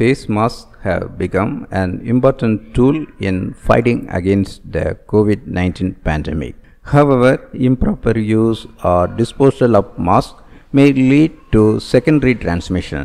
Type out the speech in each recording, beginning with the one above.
face masks have become an important tool in fighting against the COVID-19 pandemic. However, improper use or disposal of masks may lead to secondary transmission.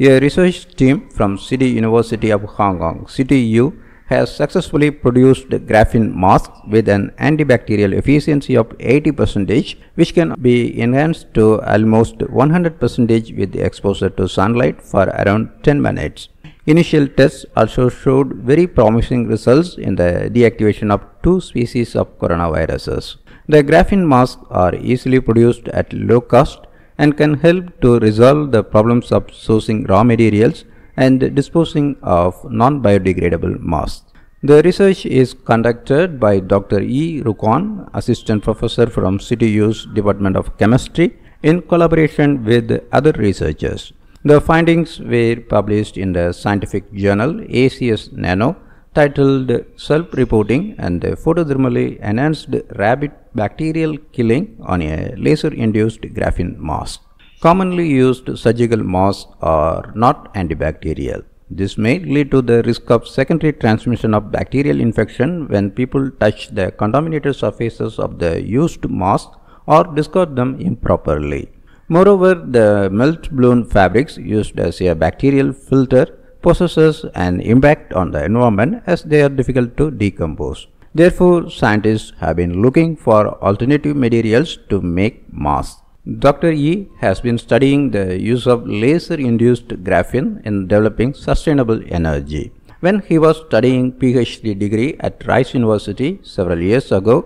A research team from City University of Hong Kong, CityU, has successfully produced graphene masks with an antibacterial efficiency of 80% which can be enhanced to almost 100% with exposure to sunlight for around 10 minutes. Initial tests also showed very promising results in the deactivation of two species of coronaviruses. The graphene masks are easily produced at low cost and can help to resolve the problems of sourcing raw materials and disposing of non-biodegradable masks. The research is conducted by Dr. E. Rukon, Assistant Professor from CTU's Department of Chemistry in collaboration with other researchers. The findings were published in the scientific journal ACS Nano titled Self-Reporting and Photothermally Enhanced Rabbit Bacterial Killing on a Laser-Induced Graphene Mask. Commonly used surgical masks are not antibacterial. This may lead to the risk of secondary transmission of bacterial infection when people touch the contaminated surfaces of the used mask or discard them improperly. Moreover, the melt-blown fabrics used as a bacterial filter possesses an impact on the environment as they are difficult to decompose. Therefore, scientists have been looking for alternative materials to make masks. Dr. Yi has been studying the use of laser-induced graphene in developing sustainable energy. When he was studying PhD degree at Rice University several years ago,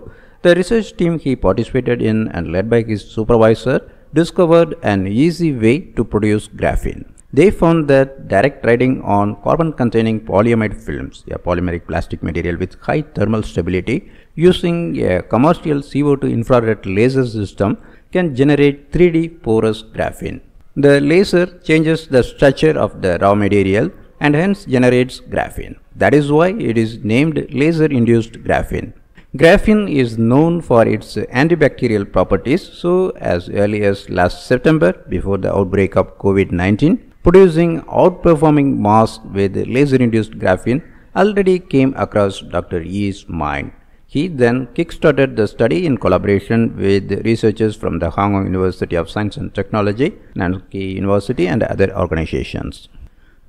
the research team he participated in and led by his supervisor discovered an easy way to produce graphene. They found that direct writing on carbon-containing polyamide films, a polymeric plastic material with high thermal stability, using a commercial CO2 infrared laser system can generate 3D porous graphene. The laser changes the structure of the raw material and hence generates graphene. That is why it is named laser-induced graphene. Graphene is known for its antibacterial properties, so as early as last September, before the outbreak of COVID-19, producing outperforming masks with laser-induced graphene already came across Dr. Yi's mind. He then kickstarted the study in collaboration with researchers from the Hong Kong University of Science and Technology, Nanking University and other organizations.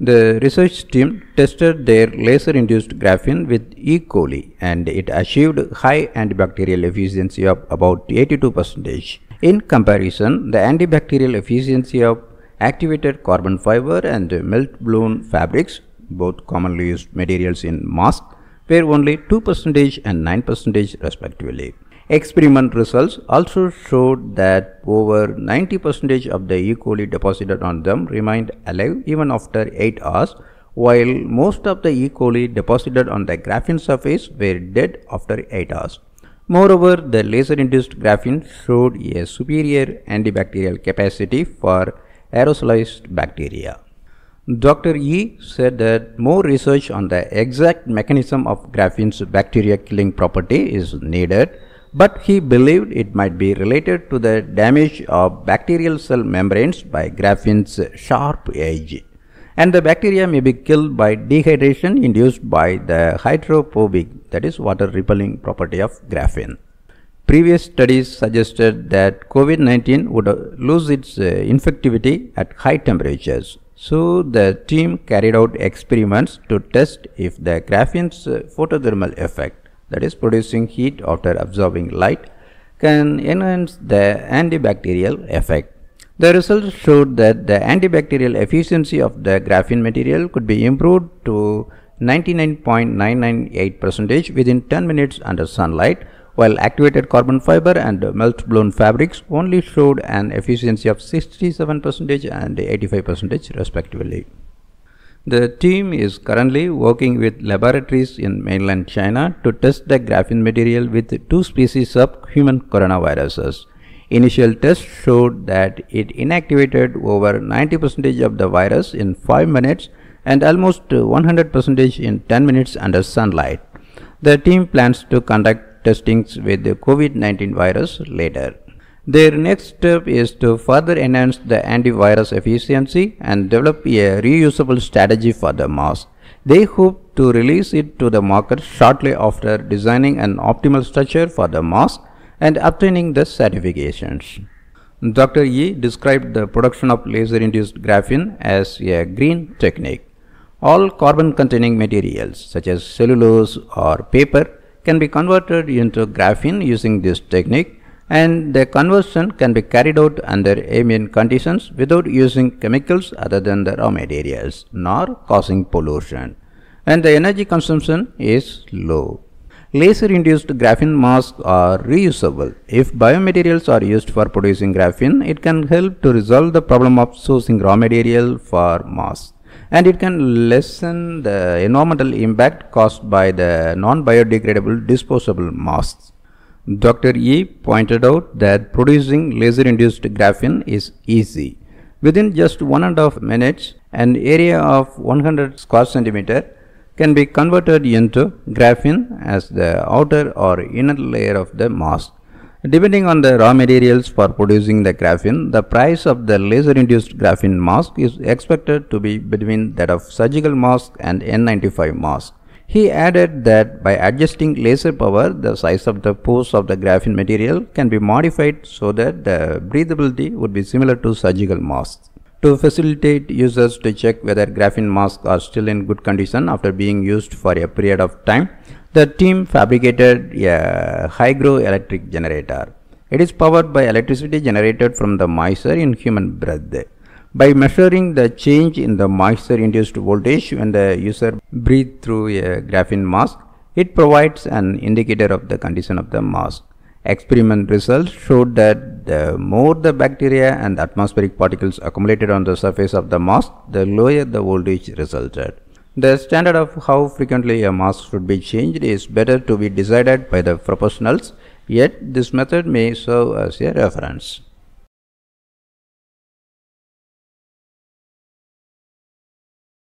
The research team tested their laser-induced graphene with E. coli and it achieved high antibacterial efficiency of about 82%. In comparison, the antibacterial efficiency of activated carbon fiber and melt-blown fabrics, both commonly used materials in masks, were only 2% and 9% respectively. Experiment results also showed that over 90% of the E. coli deposited on them remained alive even after 8 hours, while most of the E. coli deposited on the graphene surface were dead after 8 hours. Moreover, the laser-induced graphene showed a superior antibacterial capacity for aerosolized bacteria. Dr. Yi said that more research on the exact mechanism of graphene's bacteria killing property is needed but he believed it might be related to the damage of bacterial cell membranes by graphene's sharp edge. And the bacteria may be killed by dehydration induced by the hydrophobic, that is water repelling property of graphene. Previous studies suggested that COVID-19 would lose its uh, infectivity at high temperatures. So the team carried out experiments to test if the graphene's uh, photothermal effect that is producing heat after absorbing light can enhance the antibacterial effect. The results showed that the antibacterial efficiency of the graphene material could be improved to 99.998% within 10 minutes under sunlight, while activated carbon fiber and melt-blown fabrics only showed an efficiency of 67% and 85% respectively. The team is currently working with laboratories in mainland China to test the graphene material with two species of human coronaviruses. Initial tests showed that it inactivated over 90% of the virus in 5 minutes and almost 100% in 10 minutes under sunlight. The team plans to conduct testings with the COVID-19 virus later. Their next step is to further enhance the antivirus efficiency and develop a reusable strategy for the mouse. They hope to release it to the market shortly after designing an optimal structure for the mouse and obtaining the certifications. Dr. Yi described the production of laser-induced graphene as a green technique. All carbon-containing materials such as cellulose or paper can be converted into graphene using this technique and the conversion can be carried out under ambient conditions without using chemicals other than the raw materials nor causing pollution and the energy consumption is low. Laser induced graphene masks are reusable. If biomaterials are used for producing graphene, it can help to resolve the problem of sourcing raw material for masks and it can lessen the environmental impact caused by the non-biodegradable disposable masks. Dr. Yi pointed out that producing laser-induced graphene is easy. Within just one and a half minutes, an area of 100 square centimeter can be converted into graphene as the outer or inner layer of the mask. Depending on the raw materials for producing the graphene, the price of the laser-induced graphene mask is expected to be between that of surgical mask and N95 mask. He added that by adjusting laser power, the size of the pores of the graphene material can be modified so that the breathability would be similar to surgical masks. To facilitate users to check whether graphene masks are still in good condition after being used for a period of time, the team fabricated a hydroelectric generator. It is powered by electricity generated from the miser in human breath by measuring the change in the moisture induced voltage when the user breathes through a graphene mask, it provides an indicator of the condition of the mask. Experiment results showed that the more the bacteria and atmospheric particles accumulated on the surface of the mask, the lower the voltage resulted. The standard of how frequently a mask should be changed is better to be decided by the professionals, yet this method may serve as a reference.